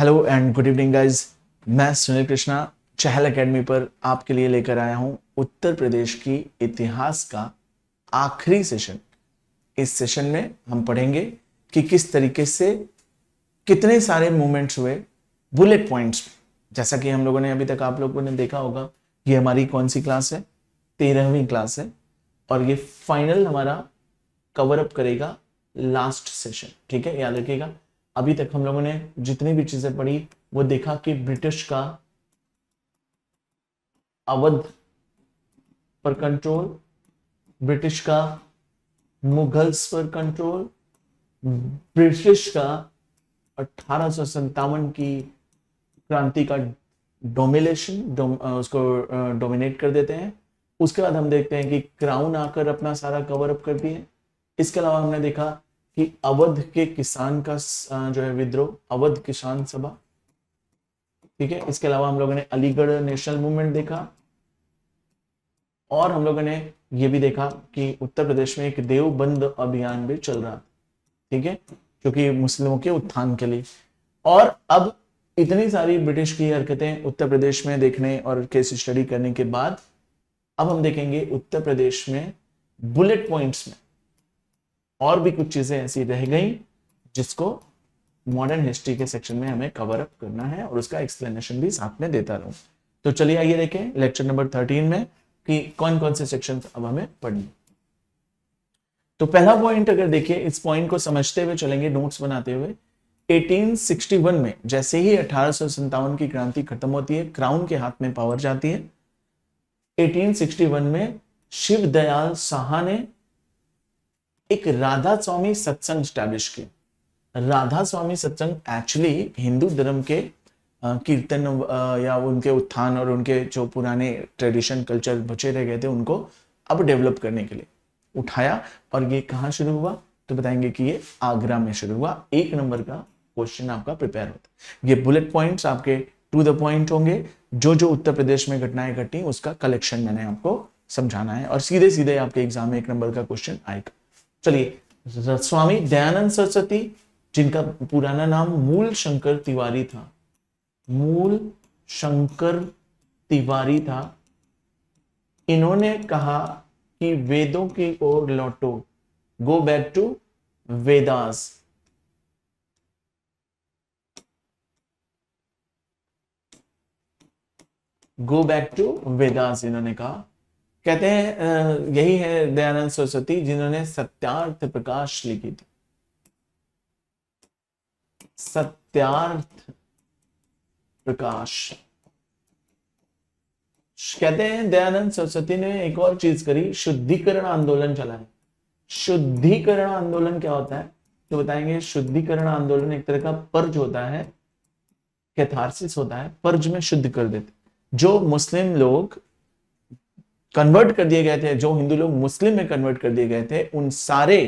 hello and good evening guys मैं सुनील कृष्णा चहल academy पर आपके लिए लेकर आया हूं उत्तर प्रदेश की इतिहास का आखिरी सेशन इस सेशन में हम पढ़ेंगे कि किस तरीके से कितने सारे मूवमेंट्स हुए बुलेट पॉइंट्स जैसा कि हम लोगों ने अभी तक आप लोगों ने देखा होगा ये हमारी कौन सी क्लास है तेरहवीं क्लास है और ये फाइनल हमारा कवर अप करेगा लास्ट सेशन ठीक है याद रखिएगा अभी तक हम लोगों ने जितनी भी चीजें पढ़ी वो देखा कि ब्रिटिश का अवध पर कंट्रोल ब्रिटिश का मुगल्स पर कंट्रोल ब्रिटिश का अठारह की क्रांति का डोमिनेशन डोम, उसको डोमिनेट कर देते हैं उसके बाद हम देखते हैं कि क्राउन आकर अपना सारा कवर अप कर दिए इसके अलावा हमने देखा कि अवध के किसान का जो है विद्रोह अवध किसान सभा ठीक है इसके अलावा हम लोगों ने अलीगढ़ नेशनल मूवमेंट देखा और हम लोगों ने यह भी देखा कि उत्तर प्रदेश में एक देवबंद अभियान भी चल रहा ठीक है क्योंकि मुस्लिमों के उत्थान के लिए और अब इतनी सारी ब्रिटिश की हरकतें उत्तर प्रदेश में देखने और केस स्टडी करने के बाद अब हम देखेंगे उत्तर प्रदेश में बुलेट पॉइंट्स में और भी कुछ चीज़ें ऐसी रह गई जिसको मॉडर्न हिस्ट्री के सेक्शन में हमें कवर अप करना है और उसका एक्सप्लेनेशन भी साथ में देता रहूं तो चलिए आइए देखें लेक्चर नंबर थर्टीन में कि कौन कौन से सेक्शन अब हमें पढ़ने तो पहला पॉइंट अगर देखिए इस पॉइंट को समझते हुए चलेंगे नोट्स बनाते हुए 1861 में जैसे ही अठारह की क्रांति खत्म होती है क्राउन के हाथ में पावर जाती है 1861 में शिव दयाल साहा ने एक राधा स्वामी सत्संग स्टैब्लिश किया राधा स्वामी सत्संग एक्चुअली हिंदू धर्म के कीर्तन या उनके उत्थान और उनके जो पुराने ट्रेडिशन कल्चर बचे रह गए थे उनको अब डेवलप करने के लिए उठाया और ये कहाँ शुरू हुआ तो बताएंगे कि ये आगरा में शुरू हुआ एक नंबर का क्वेश्चन आपका प्रिपेयर होता है ये बुलेट पॉइंट्स आपके टू द पॉइंट होंगे जो जो उत्तर प्रदेश में घटनाएं घटी उसका कलेक्शन मैंने आपको समझाना है और सीधे सीधे आपके एग्जाम में एक नंबर का क्वेश्चन आएगा चलिए स्वामी दयानंद सरस्वती जिनका पुराना नाम मूल शंकर तिवारी था मूल शंकर तिवारी था इन्होंने कहा कि वेदों की ओर लौटो go back to Vedas go back to Vedas इन्होंने कहा कहते हैं यही है दयानंद सरस्वती जिन्होंने सत्यार्थ प्रकाश लिखी थी सत्यार्थ प्रकाश कहते हैं दयानंद सरस्वती ने एक और चीज करी शुद्धिकरण आंदोलन चलाया शुद्धिकरण आंदोलन क्या होता है तो बताएंगे शुद्धिकरण आंदोलन एक तरह का पर्ज होता है कैथारसिस होता है पर्ज में शुद्ध कर देते जो मुस्लिम लोग कन्वर्ट कर दिए गए थे जो हिंदू लोग मुस्लिम में कन्वर्ट कर दिए गए थे उन सारे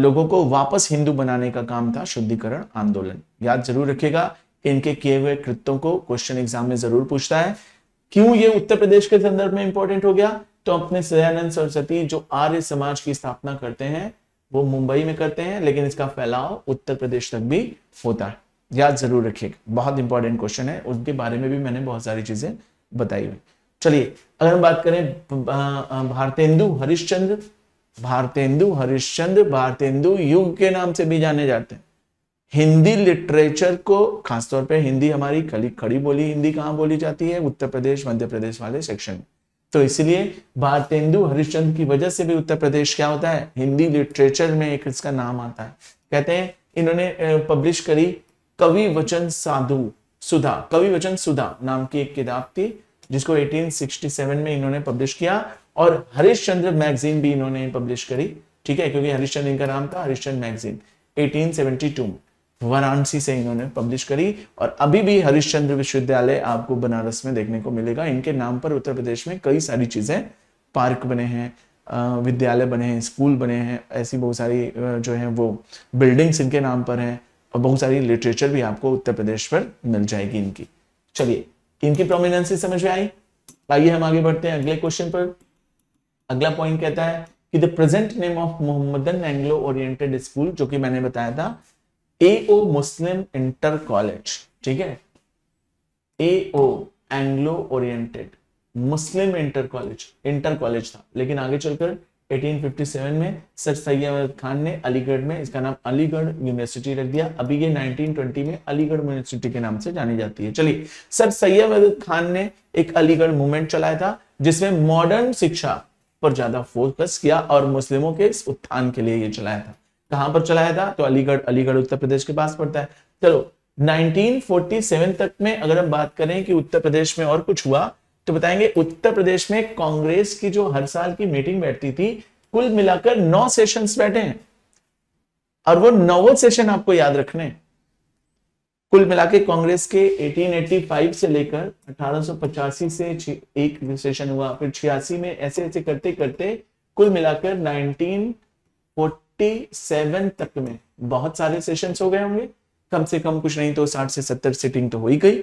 लोगों को वापस हिंदू बनाने का काम था शुद्धिकरण आंदोलन याद जरूर रखिएगा इनके किए हुए कृत्यों को क्वेश्चन एग्जाम में जरूर पूछता है क्यों ये उत्तर प्रदेश के संदर्भ में इंपॉर्टेंट हो गया तो अपने सदयानंद सरस्वती जो आर्य समाज की स्थापना करते हैं वो मुंबई में करते हैं लेकिन इसका फैलाव उत्तर प्रदेश तक भी होता है याद जरूर रखिएगा बहुत इंपॉर्टेंट क्वेश्चन है उसके बारे में भी मैंने बहुत सारी चीजें बताई हुई चलिए अगर हम बात करें भारतेंदु हरिश्चंद्र भारतेंदु हरिश्चंद्र भारतेंदु युग के नाम से भी जाने जाते हैं हिंदी लिटरेचर को खासतौर पे हिंदी हमारी खड़ी खड़ी बोली हिंदी कहाँ बोली जाती है उत्तर प्रदेश मध्य प्रदेश वाले सेक्शन तो इसलिए भारतेंदु हरिश्चंद्र की वजह से भी उत्तर प्रदेश क्या होता है हिंदी लिटरेचर में एक इसका नाम आता है कहते हैं इन्होंने पब्लिश करी कवि वचन साधु सुधा कवि वचन सुधा नाम की एक किताब थी जिसको 1867 में इन्होंने पब्लिश किया और हरिश्चंद्र मैगजीन भी इन्होंने पब्लिश करी ठीक है क्योंकि हरिश्चंद्र इनका नाम था हरिश्चंद्र मैगजीन 1872 में वाराणसी से इन्होंने पब्लिश करी और अभी भी हरिश्चंद्र विश्वविद्यालय आपको बनारस में देखने को मिलेगा इनके नाम पर उत्तर प्रदेश में कई सारी चीजें पार्क बने हैं विद्यालय बने हैं स्कूल बने हैं ऐसी बहुत सारी जो है वो बिल्डिंग्स इनके नाम पर हैं और बहुत सारी लिटरेचर भी आपको उत्तर प्रदेश पर मिल जाएगी इनकी चलिए इनकी प्रोमिनेंसी समझ में आई आइए हम आगे बढ़ते हैं अगले क्वेश्चन पर अगला पॉइंट कहता है कि the present name of Mohammedan Anglo oriented school जो कि मैंने बताया था ए ओ मुस्लिम इंटर कॉलेज ठीक है A O Anglo oriented Muslim inter college inter college था लेकिन आगे चलकर 1857 में सर सैयद अहमद खान ने अलीगढ़ में इसका नाम अलीगढ़ यूनिवर्सिटी रख दिया अभी ये 1920 में अलीगढ़ यूनिवर्सिटी के नाम से जानी जाती है चलिए सर सैयद अहमद खान ने एक अलीगढ़ मूवमेंट चलाया था जिसमें मॉडर्न शिक्षा पर ज्यादा फोकस किया और मुस्लिमों के उत्थान के लिए ये चलाया था कहां पर चलाया था तो अलीगढ़ अलीगढ़ उत्तर प्रदेश के पास पड़ता है चलो नाइनटीन तक में अगर हम बात करें कि उत्तर प्रदेश में और कुछ हुआ तो बताएंगे उत्तर प्रदेश में कांग्रेस की जो हर साल की मीटिंग बैठती थी कुल मिलाकर नौ सेशन बैठे हैं और वो नौ सेशन आपको याद रखने कुल मिलाकर कांग्रेस के 1885 से लेकर 1885 से एक सेशन हुआ फिर छियासी में ऐसे ऐसे करते करते कुल मिलाकर 1947 तक में बहुत सारे सेशंस हो गए होंगे कम से कम कुछ नहीं तो 60 से 70 सीटिंग तो हो ही गई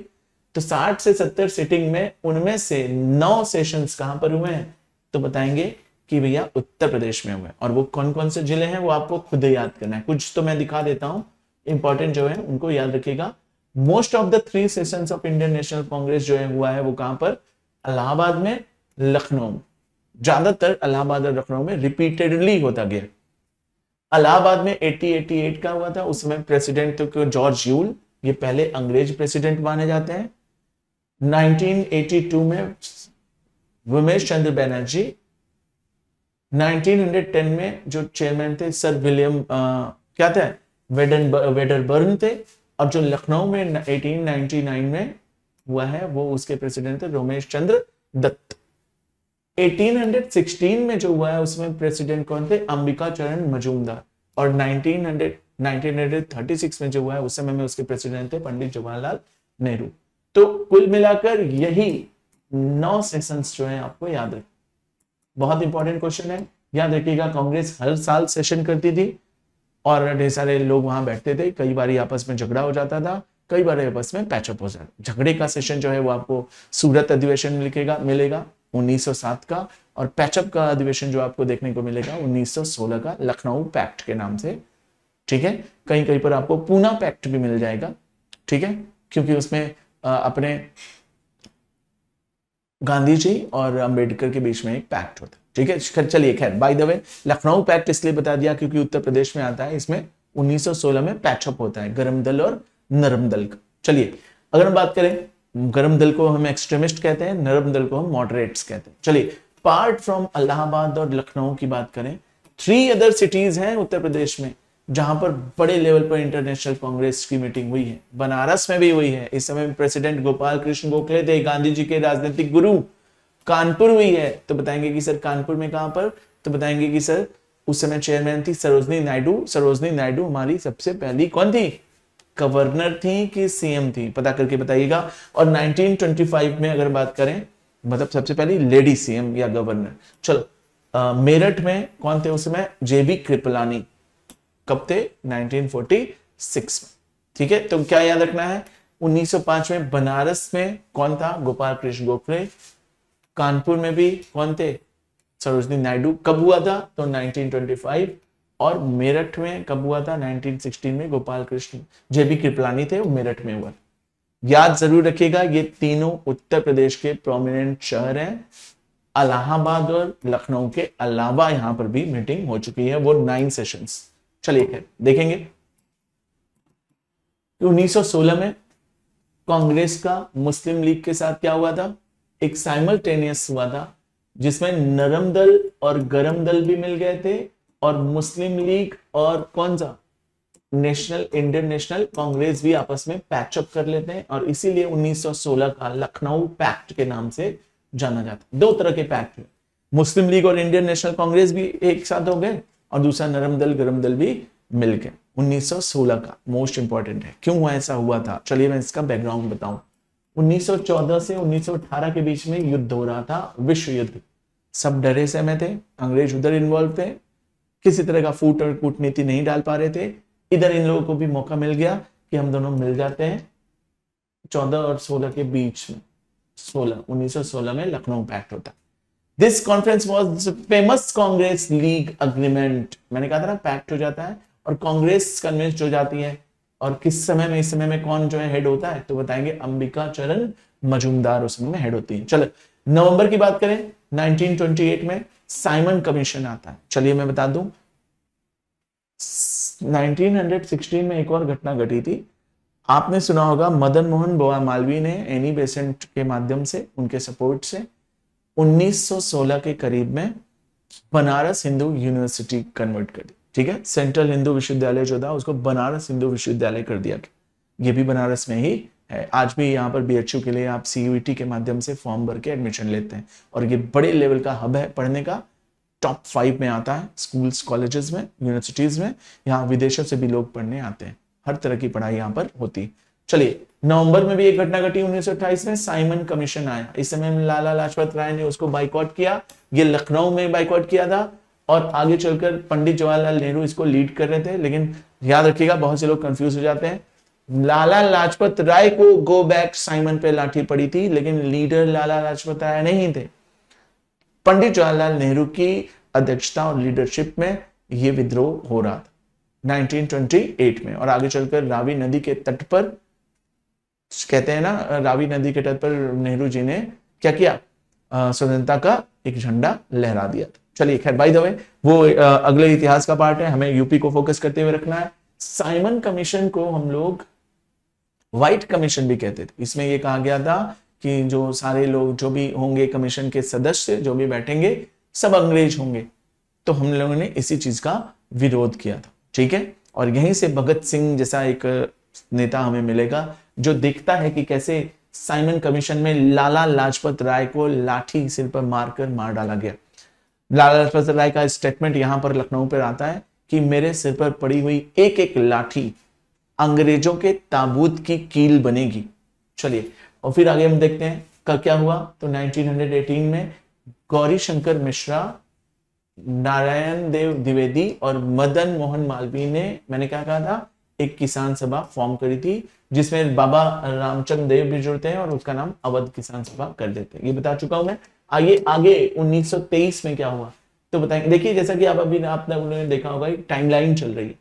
तो 60 से 70 सिटिंग में उनमें से नौ सेशंस कहां पर हुए हैं तो बताएंगे कि भैया उत्तर प्रदेश में हुए और वो कौन कौन से जिले हैं वो आपको खुद याद करना है कुछ तो मैं दिखा देता हूं इंपॉर्टेंट जो है उनको याद रखिएगा most of the three session of Indian National Congress जो है हुआ है वो कहां पर अलाहाबाद में लखनऊ में ज्यादातर अलाहाबाद और लखनऊ में रिपीटेडली होता गया अलाहाबाद में 1888 का हुआ था उसमें प्रेसिडेंट तो जॉर्ज यूल ये पहले अंग्रेज प्रेसिडेंट माने जाते हैं 1982 में विमेश चंद्र बैनर्जी 1910 में जो चेयरमैन थे सर विलियम क्या थे वेडन वेडरबर्न थे और जो लखनऊ में 1899 में हुआ है वो उसके प्रेसिडेंट थे रोमेश चंद्र दत्त 1816 में जो हुआ है उसमें प्रेसिडेंट कौन थे अंबिका चरण मजूमदार और 1900 1936 में जो हुआ है उस समय में उसके प्रेसिडेंट थे पंडित जवाहरलाल नेहरू तो कुल मिलाकर यही नौ सेशंस जो है आपको याद रख बहुत इंपॉर्टेंट क्वेश्चन है याद रखिएगा कांग्रेस हर साल सेशन करती थी और ढेर सारे लोग वहां बैठते थे कई बार आपस में झगड़ा हो जाता था कई बार आपस में पैचअप हो जाता झगड़े का सेशन जो है वो आपको सूरत अधिवेशन में लिखेगा मिलेगा 1907 का और पैचअप का अधिवेशन जो आपको देखने को मिलेगा 1916 का लखनऊ पैक्ट के नाम से ठीक है कहीं कहीं पर आपको पूना पैक्ट भी मिल जाएगा ठीक है क्योंकि उसमें अपने गांधी जी और अंबेडकर के बीच में एक पैक्ट होता है ठीक है चलिए खैर by the way Lucknow pact इसलिए बता दिया क्योंकि उत्तर प्रदेश में आता है इसमें 1916 में पैचअप होता है गर्म दल और नरम दल का चलिए अगर हम बात करें गर्म दल को हम एक्सट्रीमिस्ट कहते हैं नरम दल को हम मॉडरेट्स कहते हैं चलिए पार्ट फ्रॉम अलाहाबाद और लखनऊ की बात करें थ्री अदर सिटीज हैं उत्तर प्रदेश में जहां पर बड़े लेवल पर इंटरनेशनल कांग्रेस की मीटिंग हुई है बनारस में भी हुई है इस समय प्रेसिडेंट गोपाल कृष्ण गोखले थे गांधी जी के राजनीतिक गुरु कानपुर हुई है तो बताएंगे कि सर कानपुर में कहां पर तो बताएंगे कि सर उस समय चेयरमैन थी सरोजनी नायडू सरोजनी नायडू हमारी सबसे पहली कौन थी गवर्नर थी कि सीएम थी पता करके बताइएगा और 1925 में अगर बात करें मतलब सबसे पहली लेडी सीएम या गवर्नर चलो मेरठ में कौन थे उस समय जेबी कृपलानी कब थे 1946 में ठीक है तो क्या याद रखना है 1905 में बनारस में कौन था गोपाल कृष्ण गोखले कानपुर में भी कौन थे सरोजनी नायडू कब हुआ था तो 1925 और मेरठ में कब हुआ था 1916 में गोपाल कृष्ण जे बी कृपलानी थे वो मेरठ में हुआ याद जरूर रखिएगा ये तीनों उत्तर प्रदेश के प्रोमिनेंट शहर हैं अलाहाबाद और लखनऊ के अलावा यहां पर भी मीटिंग हो चुकी है वो नाइन सेशंस चलिए खैर देखेंगे कि 1916 में कांग्रेस का मुस्लिम लीग के साथ क्या हुआ था एक साइमल्टेनियस हुआ था जिसमें नरम दल और गरम दल भी मिल गए थे और मुस्लिम लीग और कौन सा नेशनल इंडियन नेशनल कांग्रेस भी आपस में पैचअप कर लेते हैं और इसीलिए 1916 का लखनऊ पैक्ट के नाम से जाना जाता है दो तरह के पैक्ट मुस्लिम लीग और इंडियन नेशनल कांग्रेस भी एक साथ हो गए और दूसरा नरम दल गर्म दल भी मिल गए 1916 का मोस्ट इंपॉर्टेंट है क्यों हुआ ऐसा हुआ था चलिए मैं इसका बैकग्राउंड बताऊं 1914 से 1918 के बीच में युद्ध हो रहा था विश्व युद्ध सब डरे सहमे थे अंग्रेज उधर इन्वॉल्व थे किसी तरह का फूट और कूटनीति नहीं डाल पा रहे थे इधर इन लोगों को भी मौका मिल गया कि हम दोनों मिल जाते हैं चौदह और सोलह के बीच में सोलह उन्नीस सौ सोलह में लखनऊ पैक्ट होता this conference was famous Congress League agreement मैंने कहा था ना पैक्ट हो जाता है और कांग्रेस कन्विंस्ड हो जाती है और किस समय में इस समय में कौन जो है हेड होता है तो बताएंगे अंबिका चरण मजूमदार उस समय में हेड होती है चलो नवंबर की बात करें 1928 में साइमन कमीशन आता है चलिए मैं बता दूं 1916 में एक और घटना घटी थी आपने सुना होगा मदन मोहन बोआ मालवी ने एनी बेसेंट के माध्यम से उनके सपोर्ट से 1916 के करीब में बनारस हिंदू यूनिवर्सिटी कन्वर्ट कर दी ठीक है सेंट्रल हिंदू विश्वविद्यालय जो था उसको बनारस हिंदू विश्वविद्यालय कर दिया गया ये भी बनारस में ही है आज भी यहाँ पर बी के लिए आप सी e के माध्यम से फॉर्म भर के एडमिशन लेते हैं और ये बड़े लेवल का हब है पढ़ने का टॉप फाइव में आता है स्कूल्स कॉलेजेस में यूनिवर्सिटीज़ में यहाँ विदेशों से भी लोग पढ़ने आते हैं हर तरह की पढ़ाई यहाँ पर होती है चलिए नवंबर में भी एक घटना घटी उन्नीस में साइमन कमीशन आया इस समय लाला लाजपत राय ने उसको बाइकआउट किया ये लखनऊ में बाइकआउट किया था और आगे चलकर पंडित जवाहरलाल नेहरू इसको लीड कर रहे थे लेकिन याद रखिएगा बहुत से लोग कंफ्यूज हो जाते हैं लाला लाजपत राय को गो बैक साइमन पे लाठी पड़ी थी लेकिन लीडर लाला लाजपत राय नहीं थे पंडित जवाहरलाल नेहरू की अध्यक्षता और लीडरशिप में यह विद्रोह हो रहा था 1928 में और आगे चलकर रावी नदी के तट पर कहते हैं ना रावी नदी के तट पर नेहरू जी ने क्या किया स्वतंत्रता का एक झंडा लहरा दिया था चलिए खैर बाई दवे वो आ, अगले इतिहास का पार्ट है हमें यूपी को फोकस करते हुए रखना है साइमन कमीशन को हम लोग व्हाइट कमीशन भी कहते थे इसमें ये कहा गया था कि जो सारे लोग जो भी होंगे कमीशन के सदस्य जो भी बैठेंगे सब अंग्रेज होंगे तो हम लोगों ने इसी चीज का विरोध किया था ठीक है और यहीं से भगत सिंह जैसा एक नेता हमें मिलेगा जो देखता है कि कैसे साइमन कमीशन में लाला लाजपत राय को लाठी सिर पर मारकर मार डाला गया लाला लाजपत राय का स्टेटमेंट यहां पर लखनऊ पर आता है कि मेरे सिर पर पड़ी हुई एक एक लाठी अंग्रेजों के ताबूत की कील बनेगी चलिए और फिर आगे हम देखते हैं कल क्या हुआ तो 1918 में गौरी शंकर मिश्रा नारायण देव द्विवेदी और मदन मोहन मालवीय ने मैंने क्या कहा था एक किसान सभा फॉर्म करी थी जिसमें बाबा रामचंद्र देव भी जुड़ते हैं और उसका नाम अवध किसान सभा कर देते हैं ये बता चुका हूं मैं आइए आगे 1923 में क्या हुआ तो बताएंगे देखिए जैसा कि आप अभी आपने उन्होंने देखा होगा टाइमलाइन चल रही है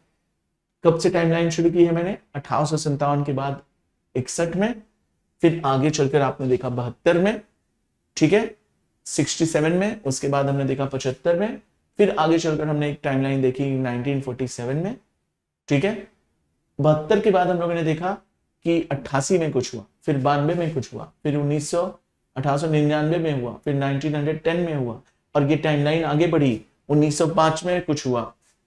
कब से टाइमलाइन शुरू की है मैंने अठारह के बाद इकसठ में फिर आगे चलकर आपने देखा बहत्तर में ठीक है 67 में उसके बाद हमने देखा पचहत्तर में फिर आगे चलकर हमने एक टाइमलाइन देखी 1947 में ठीक है बहत्तर के बाद हम लोगों ने देखा कि अट्ठासी में कुछ हुआ फिर बानवे में कुछ हुआ फिर उन्नीस सौ में हुआ फिर 1910 में हुआ और ये टाइमलाइन आगे बढ़ी 1905 में कुछ हुआ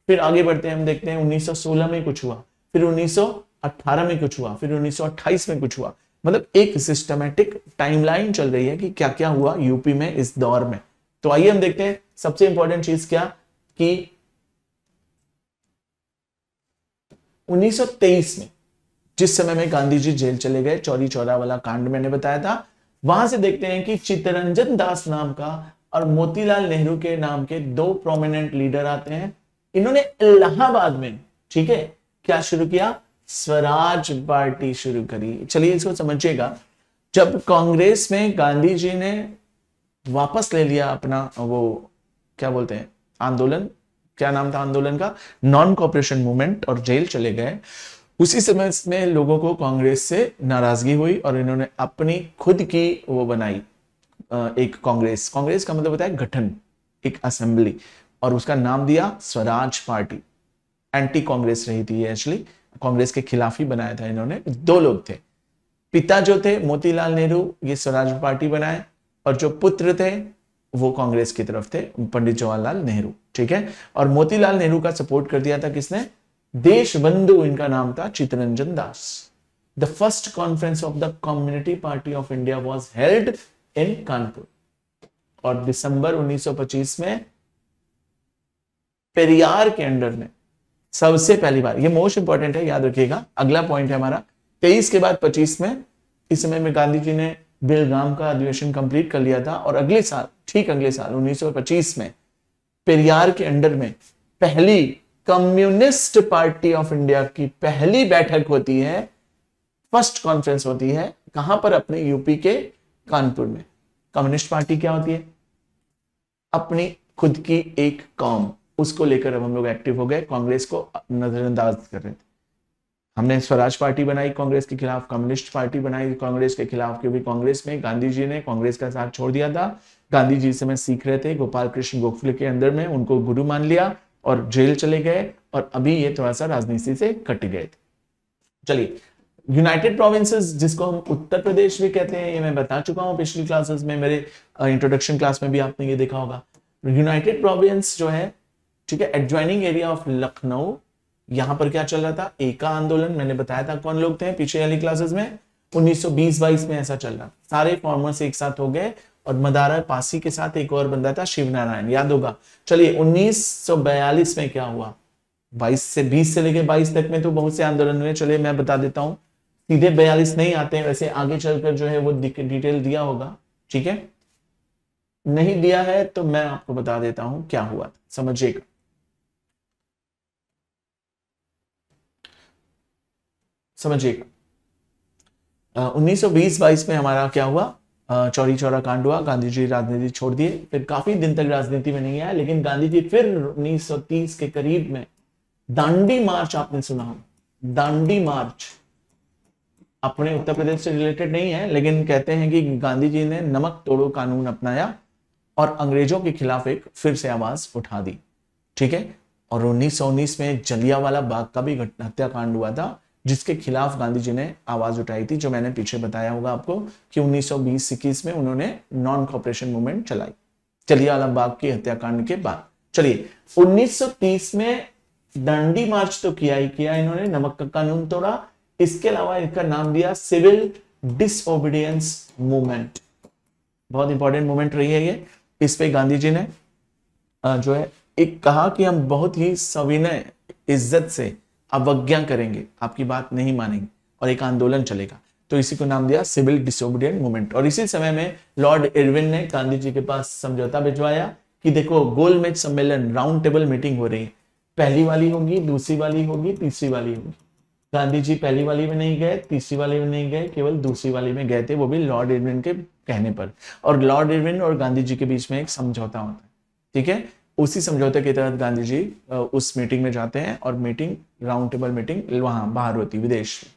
फिर आगे बढ़ते हैं हम देखते हैं 1916 में कुछ हुआ फिर 1918 में कुछ हुआ फिर 1928 में कुछ हुआ मतलब एक सिस्टमेटिक टाइमलाइन चल रही है कि क्या क्या हुआ यूपी में इस दौर में तो आइए हम देखते हैं सबसे इंपॉर्टेंट चीज क्या कि 1923 में जिस समय में गांधी जी जेल चले गए चौरी चौरा वाला कांड मैंने बताया था वहां से देखते हैं कि चित्तरंजन दास नाम का और मोतीलाल नेहरू के नाम के दो प्रोमिनेंट लीडर आते हैं इन्होंने इलाहाबाद में ठीक है क्या शुरू किया स्वराज पार्टी शुरू करी चलिए इसको समझिएगा जब कांग्रेस में गांधी जी ने वापस ले लिया अपना वो क्या बोलते हैं आंदोलन क्या नाम था आंदोलन का नॉन कॉपरेशन मूवमेंट और जेल चले गए उसी समय में लोगों को कांग्रेस से नाराजगी हुई और इन्होंने अपनी खुद की वो बनाई एक कांग्रेस कांग्रेस का मतलब होता है गठन एक असेंबली और उसका नाम दिया स्वराज पार्टी एंटी कांग्रेस रही थी एक्चुअली कांग्रेस के खिलाफ ही बनाया था इन्होंने दो लोग थे पिता जो थे मोतीलाल नेहरू ये स्वराज पार्टी बनाए और जो पुत्र थे वो कांग्रेस की तरफ थे पंडित जवाहरलाल नेहरू ठीक है और मोतीलाल नेहरू का सपोर्ट कर दिया था किसने देश बंधु इनका नाम था Chittaranjan Das the first conference of the community party of India was held in Kanpur और दिसंबर 1925 में पेरियार के अंडर में सबसे पहली बार ये मोस्ट इंपॉर्टेंट है याद रखिएगा अगला पॉइंट है हमारा तेईस के बाद पच्चीस में इस समय में गांधी जी ने बेलगाम का अधिवेशन कंप्लीट कर लिया था और अगले साल ठीक अगले साल 1925 में पेरियार के अंडर में पहली कम्युनिस्ट पार्टी ऑफ इंडिया की पहली बैठक होती है फर्स्ट कॉन्फ्रेंस होती है कहां पर अपने यूपी के कानपुर में कम्युनिस्ट पार्टी क्या होती है अपनी खुद की एक कॉम उसको लेकर अब हम लोग एक्टिव हो गए कांग्रेस को नजरअंदाज कर रहे थे हमने स्वराज पार्टी बनाई कांग्रेस के खिलाफ कम्युनिस्ट पार्टी बनाई कांग्रेस के खिलाफ क्योंकि कांग्रेस में गांधी जी ने कांग्रेस का साथ छोड़ दिया था गांधी जी से मैं सीख रहे थे गोपाल कृष्ण गोखले के अंदर में उनको गुरु मान लिया और जेल चले गए और अभी ये थोड़ा सा राजनीति से कट गए थे चलिए यूनाइटेड प्रोविंसेस जिसको हम उत्तर प्रदेश भी कहते हैं ये मैं बता चुका हूँ पिछली क्लासेस में मेरे इंट्रोडक्शन क्लास में भी आपने ये देखा होगा यूनाइटेड प्रोविंस जो है ठीक है एडजॉइनिंग एरिया ऑफ लखनऊ यहां पर क्या चल रहा था एका आंदोलन मैंने बताया था कौन लोग थे पीछे वाली क्लासेस में 1920-22 में ऐसा चल रहा सारे फॉर्मर्स एक साथ हो गए और मदारा पासी के साथ एक और बंदा था शिव नारायण याद होगा चलिए 1942 में क्या हुआ 22 से 20 से लेके 22 तक में तो बहुत से आंदोलन हुए चलिए मैं बता देता हूँ सीधे बयालीस नहीं आते हैं वैसे आगे चलकर जो है वो डिटेल दिया होगा ठीक है नहीं दिया है तो मैं आपको बता देता हूं क्या हुआ था समझिएगा समझिएगा 1920-22 में हमारा क्या हुआ चौरी चौरा कांड हुआ गांधी जी राजनीति छोड़ दिए फिर काफी दिन तक राजनीति में नहीं आया लेकिन गांधी जी फिर 1930 के करीब में दांडी मार्च आपने सुना हो दांडी मार्च अपने उत्तर प्रदेश से रिलेटेड नहीं है लेकिन कहते हैं कि गांधी जी ने नमक तोड़ो कानून अपनाया और अंग्रेजों के खिलाफ एक फिर से आवाज उठा दी ठीक है और उन्नीस में जलियावाला बाग का भी घटना हत्याकांड हुआ था जिसके खिलाफ गांधी जी ने आवाज उठाई थी जो मैंने पीछे बताया होगा आपको कि 1920 इक्कीस में उन्होंने नॉन कॉपरेशन मूवमेंट चलाई चलिए आलमबाग की हत्याकांड के बाद चलिए 1930 में दंडी मार्च तो किया ही किया इन्होंने नमक का कानून तोड़ा इसके अलावा इनका नाम दिया सिविल डिसोबीडियंस मूवमेंट बहुत इंपॉर्टेंट मूवमेंट रही है ये इस पर गांधी जी ने जो है एक कहा कि हम बहुत ही सविनय इज्जत से अवज्ञा करेंगे आपकी बात नहीं मानेंगे और एक आंदोलन चलेगा तो इसी को नाम दिया सिविल डिसोबिडियंट मूवमेंट और इसी समय में लॉर्ड इरविन ने गांधी जी के पास समझौता भिजवाया कि देखो गोलमेज सम्मेलन राउंड टेबल मीटिंग हो रही है पहली वाली होगी दूसरी वाली होगी तीसरी वाली होगी गांधी जी पहली वाली में नहीं गए तीसरी वाली में नहीं गए केवल दूसरी वाली में गए थे वो भी लॉर्ड इरविन के कहने पर और लॉर्ड इरविन और गांधी जी के बीच में एक समझौता होता है ठीक है उसी समझौते के तहत गांधी जी उस मीटिंग में जाते हैं और मीटिंग राउंड टेबल मीटिंग वहां बाहर होती विदेश में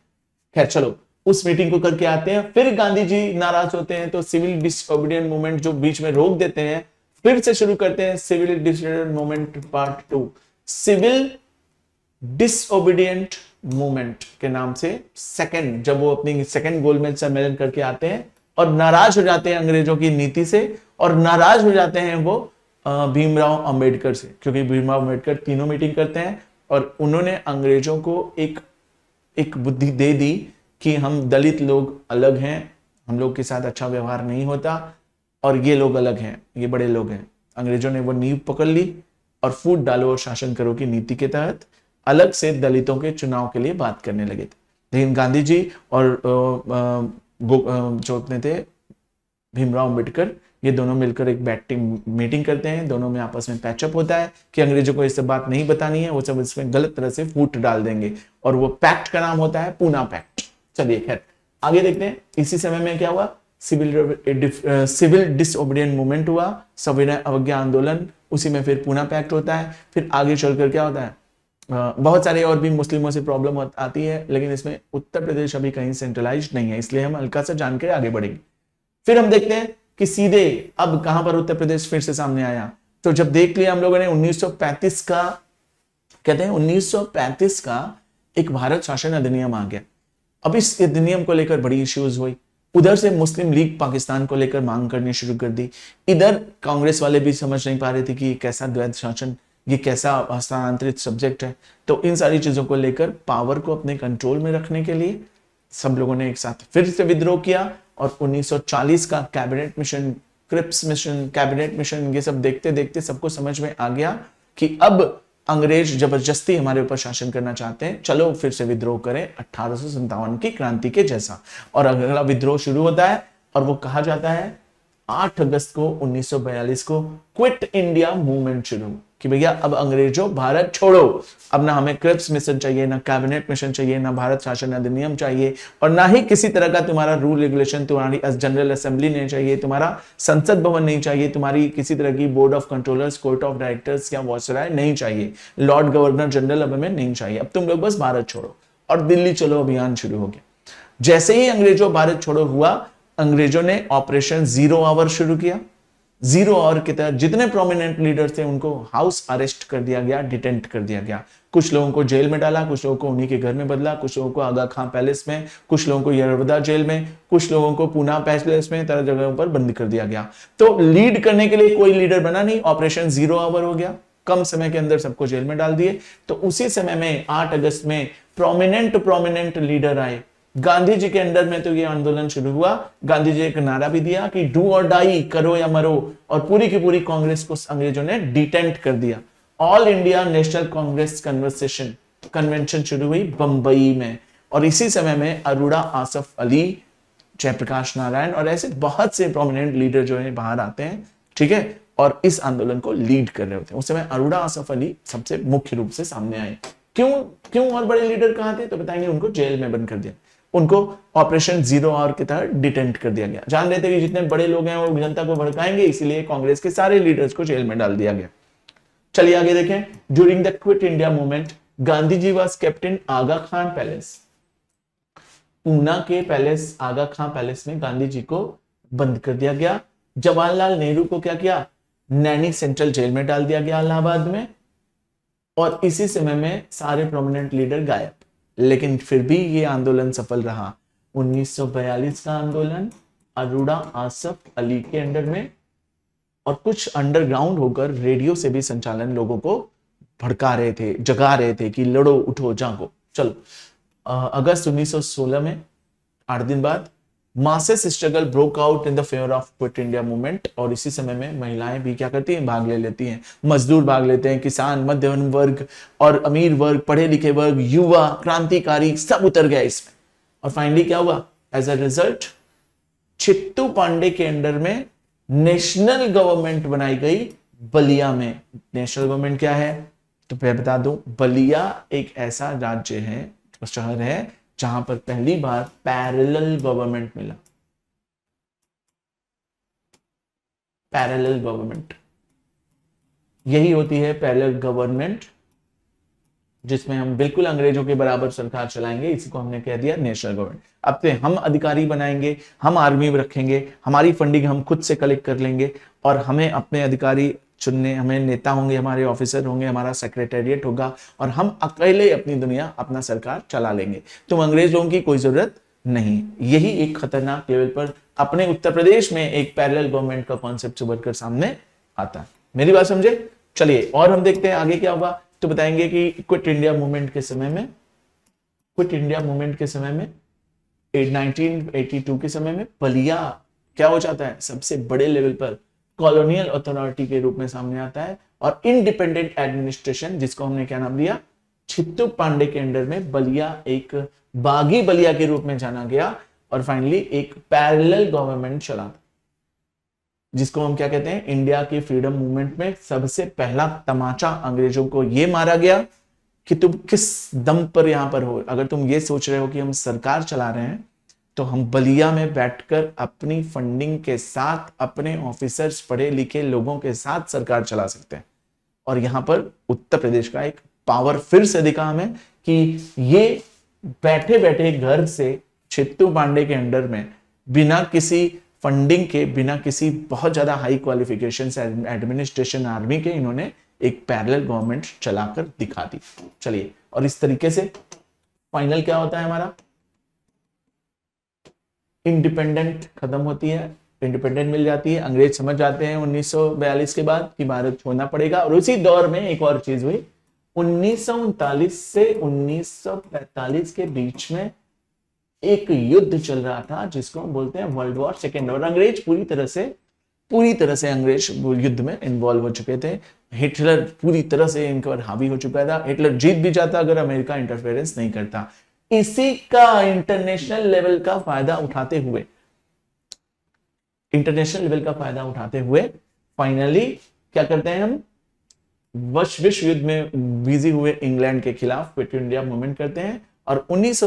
खैर चलो उस मीटिंग को करके आते हैं फिर गांधी जी नाराज होते हैं तो सिविल डिसऑबिडियंट मूवमेंट जो बीच में रोक देते हैं फिर से शुरू करते हैं civil dis movement part two civil disobedient movement के नाम से सेकंड जब वो अपनी सेकंड गोलमेज सम्मेलन करके आते हैं और नाराज हो जाते हैं अंग्रेजों की नीति से और नाराज हो जाते हैं वो भीमराव अंबेडकर से क्योंकि भीमराव अंबेडकर तीनों मीटिंग करते हैं और उन्होंने अंग्रेजों को एक एक बुद्धि दे दी कि हम दलित लोग अलग हैं हम लोग के साथ अच्छा व्यवहार नहीं होता और ये लोग अलग हैं ये बड़े लोग हैं अंग्रेजों ने वो नींव पकड़ ली और फूट डालो और शासन करो की नीति के तहत अलग से दलितों के चुनाव के लिए बात करने लगे थे लेकिन गांधी जी और जो अपने थे भीमराव अम्बेडकर ये दोनों मिलकर एक बैटिंग मीटिंग करते हैं दोनों में आपस में पैचअप होता है कि अंग्रेजों को इससे बात नहीं बतानी है वो सब इसमें गलत तरह से फूट डाल देंगे और वो पैक्ट का नाम होता है पूना पैक्ट चलिए खैर आगे देखते हैं इसी समय में क्या हुआ सिविल सिविल डिसओबीडियंट मूवमेंट हुआ सविनय अवज्ञा आंदोलन उसी में फिर पूना पैक्ट होता है फिर आगे चलकर क्या होता है बहुत सारे और भी मुस्लिमों से प्रॉब्लम आती है लेकिन इसमें उत्तर प्रदेश अभी कहीं सेंट्रलाइज नहीं है इसलिए हम हल्का सा जानकर आगे बढ़ेंगे फिर हम देखते हैं कि सीधे अब कहां पर उत्तर प्रदेश फिर से सामने आया तो जब देख लिया हम लोगों ने 1935 का कहते हैं 1935 का एक भारत शासन अधिनियम आ गया अब इस अधिनियम को लेकर बड़ी इश्यूज हुई उधर से मुस्लिम लीग पाकिस्तान को लेकर मांग करनी शुरू कर दी इधर कांग्रेस वाले भी समझ नहीं पा रहे थे कि कैसा द्वैत शासन ये कैसा हस्तांतरित सब्जेक्ट है तो इन सारी चीजों को लेकर पावर को अपने कंट्रोल में रखने के लिए सब लोगों ने एक साथ फिर से विद्रोह किया और 1940 का cabinet mission Cripps mission cabinet mission ये सब देखते देखते सबको समझ में आ गया कि अब अंग्रेज जबरदस्ती हमारे ऊपर शासन करना चाहते हैं चलो फिर से विद्रोह करें अठारह की क्रांति के जैसा और अगला विद्रोह शुरू होता है और वो कहा जाता है 8 अगस्त को 1942 को क्विट इंडिया मूवमेंट शुरू कि भैया अब अंग्रेजों भारत छोड़ो अब ना हमें क्रिप्स मिशन चाहिए ना कैबिनेट मिशन चाहिए ना भारत शासन अधिनियम चाहिए और ना ही किसी तरह का तुम्हारा रूल रेगुलेशन तुम्हारी जनरल असेंबली नहीं चाहिए तुम्हारा संसद भवन नहीं चाहिए तुम्हारी किसी तरह की board of controllers court of directors या वॉसराय नहीं चाहिए लॉर्ड गवर्नर जनरल अब हमें नहीं चाहिए अब तुम लोग बस भारत छोड़ो और दिल्ली चलो अभियान शुरू हो गया जैसे ही अंग्रेजों भारत छोड़ो हुआ अंग्रेजों ने ऑपरेशन जीरो आवर शुरू किया जीरो आवर के तहत जितने प्रोमिनेंट लीडर थे उनको हाउस अरेस्ट कर दिया गया डिटेंट कर दिया गया कुछ लोगों को जेल में डाला कुछ लोगों को उन्हीं के घर में बदला कुछ लोगों को आगा खां पैलेस में कुछ लोगों को यरवदा जेल में कुछ लोगों को पूना पैलेस में तरह जगहों पर बंद कर दिया गया तो लीड करने के लिए कोई लीडर बना नहीं ऑपरेशन जीरो आवर हो गया कम समय के अंदर सबको जेल में डाल दिए तो उसी समय में आठ अगस्त में प्रोमिनेंट प्रोमिनेंट लीडर आए गांधी जी के अंडर में तो ये आंदोलन शुरू हुआ गांधी जी एक नारा भी दिया कि डू और डाई करो या मरो और पूरी की पूरी कांग्रेस को अंग्रेजों ने डिटेंट कर दिया All India National Congress conversation convention शुरू हुई बंबई में और इसी समय में अरोड़ा आसफ अली जयप्रकाश नारायण और ऐसे बहुत से प्रोमिनेंट लीडर जो है बाहर आते हैं ठीक है और इस आंदोलन को लीड कर रहे होते हैं उस समय अरोड़ा आसफ अली सबसे मुख्य रूप से सामने आए क्यों क्यों और बड़े लीडर कहा थे तो बताएंगे उनको जेल में बंद कर दिया उनको ऑपरेशन जीरो आवर के तहत डिटेंट कर दिया गया जान लेते थे कि जितने बड़े लोग हैं वो जनता को भड़काएंगे इसीलिए कांग्रेस के सारे लीडर्स को जेल में डाल दिया गया चलिए आगे देखें during the Quit India movement Gandhi ji was kept in Aga Khan palace Poona के पैलेस आगा खान पैलेस में गांधी जी को बंद कर दिया गया जवाहरलाल नेहरू को क्या किया नैनी सेंट्रल जेल में डाल दिया गया इलाहाबाद में और इसी समय में सारे प्रोमिनेंट लीडर गायब लेकिन फिर भी ये आंदोलन सफल रहा 1942 का आंदोलन अरूड़ा आसफ अली के अंडर में और कुछ अंडरग्राउंड होकर रेडियो से भी संचालन लोगों को भड़का रहे थे जगा रहे थे कि लड़ो उठो जागो चलो अगस्त 1916 में आठ दिन बाद masses struggle broke out in the favour of Quit India movement और इसी समय में महिलाएं भी क्या करती हैं भाग ले लेती हैं मजदूर भाग लेते हैं किसान मध्यम वर्ग और अमीर वर्ग पढ़े लिखे वर्ग युवा क्रांतिकारी सब उतर गए इसमें और फाइनली क्या हुआ as a result Chittu Pandey के अंडर में नेशनल गवर्नमेंट बनाई गई बलिया में नेशनल गवर्नमेंट क्या है तो मैं बता दू बलिया एक ऐसा राज्य है शहर है जहां पर पहली बार पैरेलल गवर्नमेंट मिला पैरेलल गवर्नमेंट यही होती है पैरेलल गवर्नमेंट जिसमें हम बिल्कुल अंग्रेजों के बराबर सरकार चलाएंगे इसी को हमने कह दिया नेशनल गवर्नमेंट अब से हम अधिकारी बनाएंगे हम आर्मी रखेंगे हमारी फंडिंग हम खुद से कलेक्ट कर लेंगे और हमें अपने अधिकारी चुनने हमें नेता होंगे हमारे ऑफिसर होंगे हमारा सेक्रेटेरिएट होगा और हम अकेले अपनी दुनिया अपना सरकार चला लेंगे तो अंग्रेजों की कोई जरूरत नहीं यही एक खतरनाक लेवल पर अपने उत्तर प्रदेश में एक पैरेलल गवर्नमेंट का कॉन्सेप्ट उभर कर सामने आता है मेरी बात समझे चलिए और हम देखते हैं आगे क्या हुआ तो बताएंगे कि क्विट इंडिया मूवमेंट के समय में क्विट इंडिया मूवमेंट के समय में नाइनटीन के समय में बलिया क्या हो जाता है सबसे बड़े लेवल पर कॉलोनियल अथॉरिटी के रूप में सामने आता है और इंडिपेंडेंट एडमिनिस्ट्रेशन जिसको हमने क्या नाम दिया छित्तू पांडे के अंडर में बलिया एक बागी बलिया के रूप में जाना गया और फाइनली एक पैरेलल गवर्नमेंट चला जिसको हम क्या कहते हैं इंडिया के फ्रीडम मूवमेंट में सबसे पहला तमाचा अंग्रेजों को यह मारा गया कि तुम किस दम पर यहां पर हो अगर तुम ये सोच रहे हो कि हम सरकार चला रहे हैं तो हम बलिया में बैठकर अपनी फंडिंग के साथ अपने ऑफिसर्स पढ़े लिखे लोगों के साथ सरकार चला सकते हैं और यहाँ पर उत्तर प्रदेश का एक पावर फिर से दिखा हमें कि ये बैठे बैठे घर से छिट्टू पांडे के अंडर में बिना किसी फंडिंग के बिना किसी बहुत ज़्यादा हाई क्वालिफिकेशन से एडमिनिस्ट्रेशन आर्मी के इन्होंने एक पैरेलल गवर्नमेंट चलाकर दिखा दी चलिए और इस तरीके से फाइनल क्या होता है हमारा इंडिपेंडेंट खत्म होती है इंडिपेंडेंट मिल जाती है अंग्रेज समझ जाते हैं 1942 के बाद कि भारत छोड़ना पड़ेगा और उसी दौर में एक और चीज हुई उन्नीस से उन्नीस के बीच में एक युद्ध चल रहा था जिसको हम बोलते हैं वर्ल्ड वॉर सेकेंड और अंग्रेज पूरी तरह से पूरी तरह से अंग्रेज युद्ध में इन्वॉल्व हो चुके थे हिटलर पूरी तरह से इनके ऊपर हावी हो चुका था हिटलर जीत भी जाता अगर अमेरिका इंटरफेरेंस नहीं करता इसी का इंटरनेशनल लेवल का फायदा उठाते हुए इंटरनेशनल लेवल का फायदा उठाते हुए फाइनली क्या करते हैं हम विश्व युद्ध में बिजी हुए इंग्लैंड के खिलाफ क्विट इंडिया मूवमेंट करते हैं और उन्नीस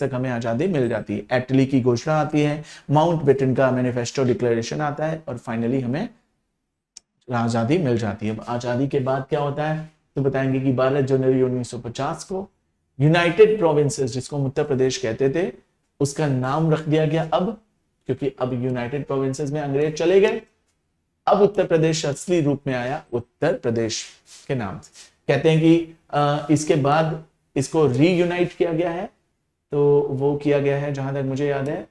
तक हमें आजादी मिल जाती है एटली की घोषणा आती है माउंट बेटन का मैनिफेस्टो डिक्लेरेशन आता है और फाइनली हमें आजादी मिल जाती है आजादी के बाद क्या होता है तो बताएंगे कि 12 जनवरी 1950 को यूनाइटेड प्रोविंसेस जिसको उत्तर प्रदेश कहते थे उसका नाम रख दिया गया अब क्योंकि अब यूनाइटेड प्रोविंसेस में अंग्रेज चले गए अब उत्तर प्रदेश असली रूप में आया उत्तर प्रदेश के नाम से कहते हैं कि आ, इसके बाद इसको रीयूनाइट किया गया है तो वो किया गया है जहां तक मुझे याद है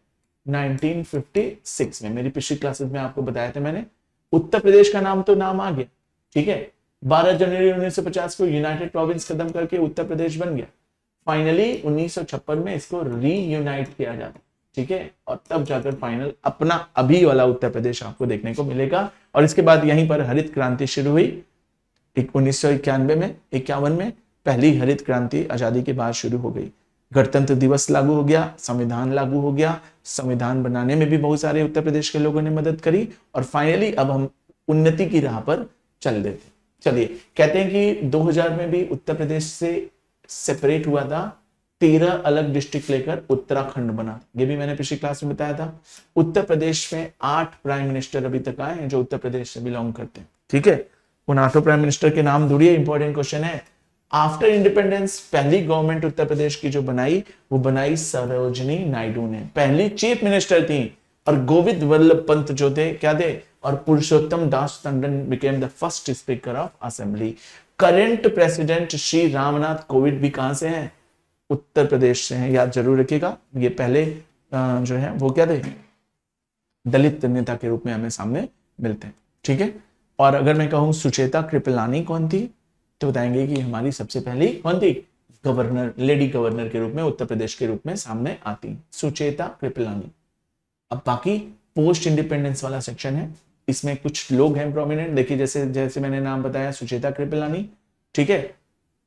1956 में मेरी पिछली क्लासेस में आपको बताया था मैंने उत्तर प्रदेश का नाम तो नाम आ गया ठीक है 12 जनवरी 1950 को यूनाइटेड प्रोविंस खत्म करके उत्तर प्रदेश बन गया फाइनली उन्नीस में इसको रीयूनाइट किया जाता है ठीक है और तब जाकर फाइनल अपना अभी वाला उत्तर प्रदेश आपको देखने को मिलेगा और इसके बाद यहीं पर हरित क्रांति शुरू हुई उन्नीस सौ इक्यानवे में इक्यावन में पहली हरित क्रांति आजादी के बाद शुरू हो गई गणतंत्र दिवस लागू हो गया संविधान लागू हो गया संविधान बनाने में भी बहुत सारे उत्तर प्रदेश के लोगों ने मदद करी और फाइनली अब हम उन्नति की राह पर चल देते चलिए कहते हैं कि 2000 में भी उत्तर प्रदेश से सेपरेट हुआ था तेरह अलग डिस्ट्रिक्ट लेकर उत्तराखंड बना ये भी मैंने पिछली क्लास में बताया था उत्तर प्रदेश में आठ प्राइम मिनिस्टर अभी तक आए हैं जो उत्तर प्रदेश से बिलोंग करते हैं ठीक है उन आठों प्राइम मिनिस्टर के नाम दूरी इंपॉर्टेंट क्वेश्चन है आफ्टर इंडिपेंडेंस पहली गवर्नमेंट उत्तर प्रदेश की जो बनाई वो बनाई सरोजनी नायडू ने पहली चीफ मिनिस्टर थी और गोविंद वल्लभ पंत जो थे क्या थे और Purushottam Das Tandon became the first speaker of assembly current president Shri Ramnath Kovind भी कहां से हैं उत्तर प्रदेश से हैं याद जरूर रखिएगा ये पहले जो है वो क्या थे दलित नेता के रूप में हमें सामने मिलते हैं ठीक है और अगर मैं कहूं सुचेता कृपलानी कौन थी तो बताएंगे कि हमारी सबसे पहली कौन थी गवर्नर लेडी गवर्नर के रूप में उत्तर प्रदेश के रूप में सामने आती सुचेता कृपलानी अब बाकी पोस्ट इंडिपेंडेंस वाला सेक्शन है इसमें कुछ लोग हैं प्रोमिनेंट देखिए जैसे जैसे मैंने नाम बताया सुचेता कृपलानी ठीक है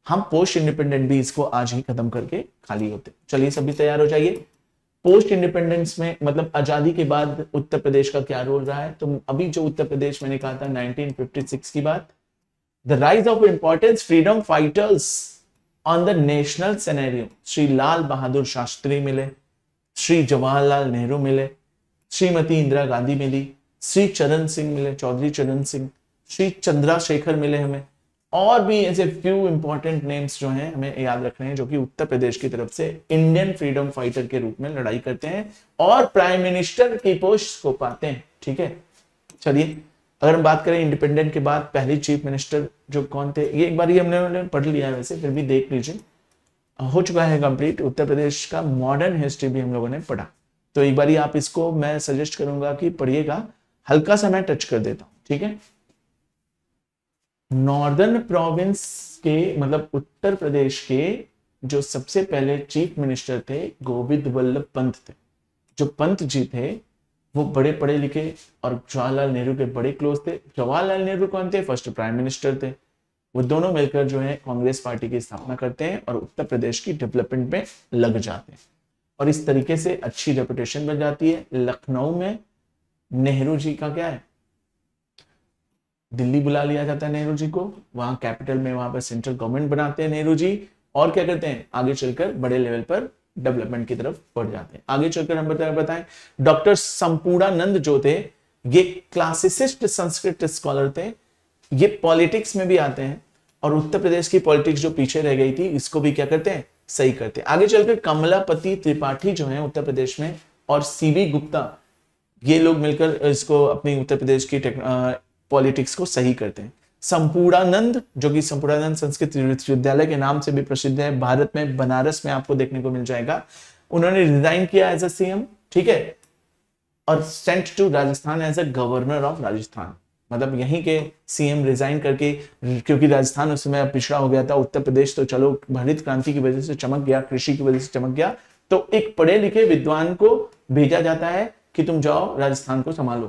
हम पोस्ट इंडिपेंडेंट भी इसको आज ही खत्म करके खाली होते चलिए सभी तैयार हो जाइए पोस्ट इंडिपेंडेंस में मतलब आजादी के बाद उत्तर प्रदेश का क्या रोल रहा है तो अभी जो उत्तर प्रदेश मैंने कहा था 1956 की बात the rise of importance freedom fighters on the national scenario Shri Lal Bahadur Shastri मिले श्री जवाहरलाल नेहरू मिले श्रीमती इंदिरा गांधी मिली श्री चरण सिंह मिले चौधरी चरण सिंह श्री चंद्राशेखर मिले हमें और भी ऐसे फ्यू इंपॉर्टेंट नेम्स जो हैं हमें याद रखने हैं जो कि उत्तर प्रदेश की तरफ से इंडियन फ्रीडम फाइटर के रूप में लड़ाई करते हैं और प्राइम मिनिस्टर की पोस्ट को पाते हैं ठीक है चलिए अगर हम बात करें इंडिपेंडेंट के बाद पहली चीफ मिनिस्टर जो कौन थे ये एक बार ये हमने पढ़ लिया है वैसे फिर भी देख लीजिए हो चुका है कंप्लीट उत्तर प्रदेश का मॉडर्न हिस्ट्री भी हम लोगों ने पढ़ा तो एक बार आप इसको मैं सजेस्ट करूंगा कि पढ़िएगा हल्का सा मैं टच कर देता हूं ठीक है नॉर्दर्न प्रोविंस के मतलब उत्तर प्रदेश के जो सबसे पहले चीफ मिनिस्टर थे गोविंद वल्लभ पंत थे जो पंत जी थे वो बड़े पढ़े लिखे और जवाहरलाल नेहरू के बड़े क्लोज थे जवाहरलाल नेहरू कौन थे फर्स्ट प्राइम मिनिस्टर थे वो दोनों मिलकर जो है कांग्रेस पार्टी की स्थापना करते हैं और उत्तर प्रदेश की डेवलपमेंट में लग जाते हैं और इस तरीके से अच्छी रेपुटेशन बन जाती है लखनऊ में नेहरू जी का क्या है दिल्ली बुला लिया जाता है नेहरू जी को वहां कैपिटल में वहां पर सेंट्रल गवर्नमेंट बनाते हैं नेहरू जी और क्या करते हैं आगे चलकर बड़े लेवल पर डेवलपमेंट की तरफ बढ़ जाते हैं आगे चलकर हम बताए बताएं डॉक्टर संपूर्णानंद जो थे ये क्लासिसिस्ट संस्कृत स्कॉलर थे ये पॉलिटिक्स में भी आते हैं और उत्तर प्रदेश की पॉलिटिक्स जो पीछे रह गई थी इसको भी क्या करते हैं सही करते हैं आगे चलकर कमलापति त्रिपाठी जो है उत्तर प्रदेश में और सीबी गुप्ता ये लोग मिलकर इसको अपनी उत्तर प्रदेश की पॉलिटिक्स को सही करते हैं संपूर्णानंद जो कि संपूर्णानंद संस्कृत विश्वविद्यालय के नाम से भी प्रसिद्ध है भारत में बनारस में आपको देखने को मिल जाएगा उन्होंने रिजाइन किया एज अ सीएम ठीक है और sent to Rajasthan as a governor of Rajasthan मतलब यहीं के सीएम रिजाइन करके क्योंकि राजस्थान उस समय पिछड़ा हो गया था उत्तर प्रदेश तो चलो भरित क्रांति की वजह से चमक गया कृषि की वजह से चमक गया तो एक पढ़े लिखे विद्वान को भेजा जाता है कि तुम जाओ राजस्थान को संभालो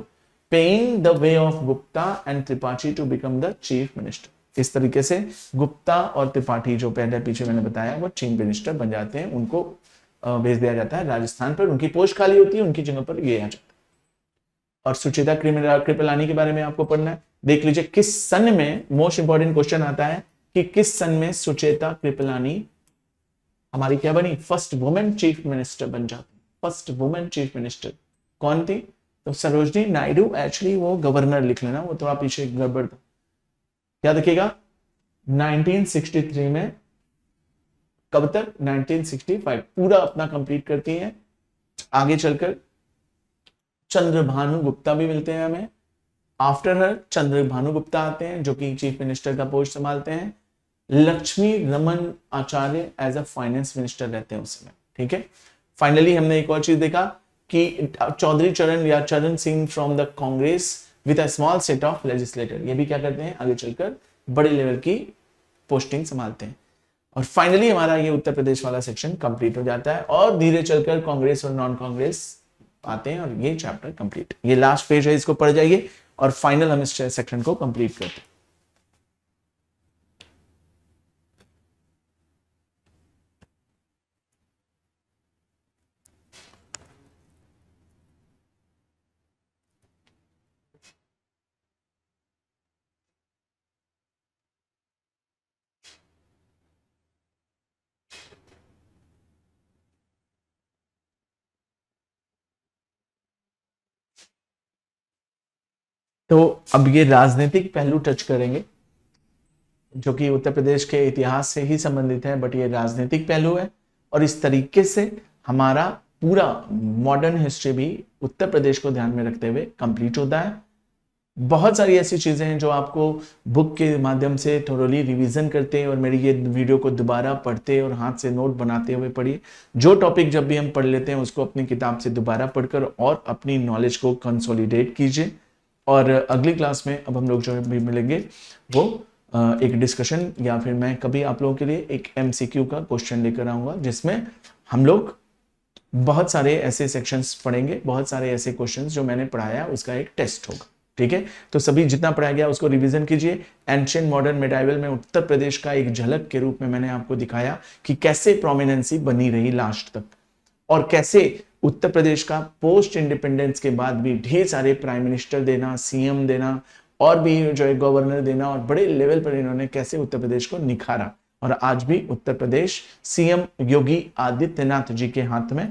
pave the way of Gupta and Tripathi to become the chief minister इस तरीके से गुप्ता और त्रिपाठी जो पहले पीछे मैंने बताया वो चीफ मिनिस्टर बन जाते हैं उनको भेज दिया जाता है राजस्थान पर उनकी पोस्ट खाली होती है उनकी जगह पर ये आ जाता है और सुचिता कृपलानी के बारे में आपको पढ़ना है देख लीजिए किस सन में मोस्ट इंपॉर्टेंट क्वेश्चन आता है कि किस सन में सुचेता कृपलानी हमारी क्या बनी फर्स्ट वुमेन चीफ मिनिस्टर बन जाती फर्स्ट वुमेन चीफ मिनिस्टर कौन थी तो सरोजनी नायडू एक्चुअली वो गवर्नर लिख लेना वो थोड़ा पीछे गड़बड़ था क्या देखिएगा 1963 में कब तक 1965 पूरा अपना कंप्लीट करती है आगे चलकर चंद्रभानु गुप्ता भी मिलते हैं हमें आफ्टर हर चंद्रभानु गुप्ता आते हैं जो कि चीफ मिनिस्टर का पोस्ट संभालते हैं Lakshmi Raman Acharya as a finance minister रहते हैं उस समय ठीक है फाइनली हमने एक और चीज देखा कि चौधरी चरण या Charan Singh from the Congress with a small set of legislator ये भी क्या करते हैं आगे चलकर बड़े लेवल की पोस्टिंग संभालते हैं और फाइनली हमारा ये उत्तर प्रदेश वाला सेक्शन कंप्लीट हो जाता है और धीरे चलकर कांग्रेस और नॉन कांग्रेस आते हैं और ये चैप्टर कंप्लीट ये लास्ट पेज है इसको पढ़ जाइए और फाइनल हम इस सेक्शन को कंप्लीट करते हैं तो अब ये राजनीतिक पहलू टच करेंगे जो कि उत्तर प्रदेश के इतिहास से ही संबंधित है बट ये राजनीतिक पहलू है और इस तरीके से हमारा पूरा मॉडर्न हिस्ट्री भी उत्तर प्रदेश को ध्यान में रखते हुए कंप्लीट होता है बहुत सारी ऐसी चीज़ें हैं जो आपको बुक के माध्यम से थोड़ोली रिवीजन करते हैं और मेरी ये वीडियो को दोबारा पढ़ते और हाथ से नोट बनाते हुए पढ़िए जो टॉपिक जब भी हम पढ़ लेते हैं उसको अपनी किताब से दोबारा पढ़कर और अपनी नॉलेज को कंसोलिडेट कीजिए और अगली क्लास में अब हम लोग जो भी मिलेंगे वो एक डिस्कशन या फिर मैं कभी आप लोगों के लिए एक एम का क्वेश्चन लेकर आऊँगा जिसमें हम लोग बहुत सारे ऐसे सेक्शंस पढ़ेंगे बहुत सारे ऐसे क्वेश्चंस जो मैंने पढ़ाया उसका एक टेस्ट होगा ठीक है तो सभी जितना पढ़ाया गया उसको रिवीजन कीजिए एंशियन मॉडर्न मेडाइवल में उत्तर प्रदेश का एक झलक के रूप में मैंने आपको दिखाया कि कैसे प्रोमिनेंसी बनी रही लास्ट तक और कैसे उत्तर प्रदेश का पोस्ट इंडिपेंडेंस के बाद भी ढेर सारे प्राइम मिनिस्टर देना सीएम देना और भी जो है गवर्नर देना और बड़े लेवल पर इन्होंने कैसे उत्तर प्रदेश को निखारा और आज भी उत्तर प्रदेश सीएम योगी आदित्यनाथ जी के हाथ में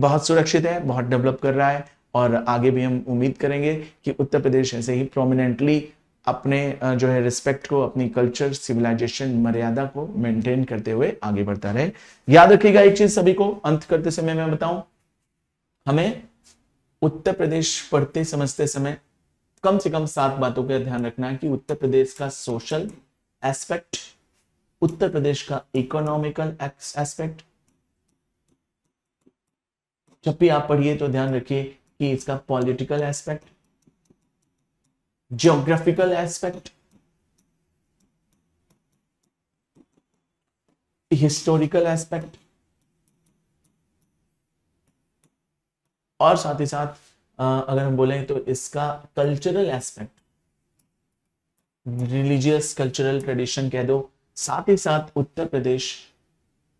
बहुत सुरक्षित है बहुत डेवलप कर रहा है और आगे भी हम उम्मीद करेंगे कि उत्तर प्रदेश ऐसे ही प्रोमिनेंटली अपने जो है रिस्पेक्ट को अपनी कल्चर सिविलाइजेशन मर्यादा को मेंटेन करते हुए आगे बढ़ता रहे याद रखिएगा एक चीज सभी को अंत करते समय मैं बताऊं हमें उत्तर प्रदेश पढ़ते समझते समय कम से कम सात बातों का ध्यान रखना है कि उत्तर प्रदेश का सोशल एस्पेक्ट उत्तर प्रदेश का इकोनॉमिकल एस्पेक्ट जब भी आप पढ़िए तो ध्यान रखिए कि इसका political aspect geographical aspect, the historical aspect, और साथ ही साथ अगर हम बोलें तो इसका cultural aspect religious cultural tradition कह दो साथ ही साथ उत्तर प्रदेश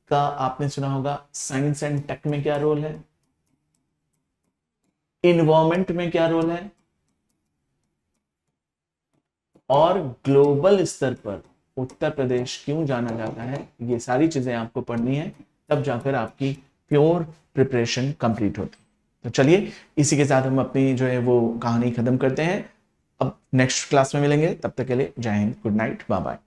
का आपने सुना होगा साइंस एंड टेक में क्या रोल है इन्वायरमेंट में क्या रोल है और ग्लोबल स्तर पर उत्तर प्रदेश क्यों जाना जाता है ये सारी चीजें आपको पढ़नी है तब जाकर आपकी प्योर प्रिपरेशन कंप्लीट होती तो चलिए इसी के साथ हम अपनी जो है वो कहानी खत्म करते हैं अब नेक्स्ट क्लास में मिलेंगे तब तक के लिए जय Hind good night bye bye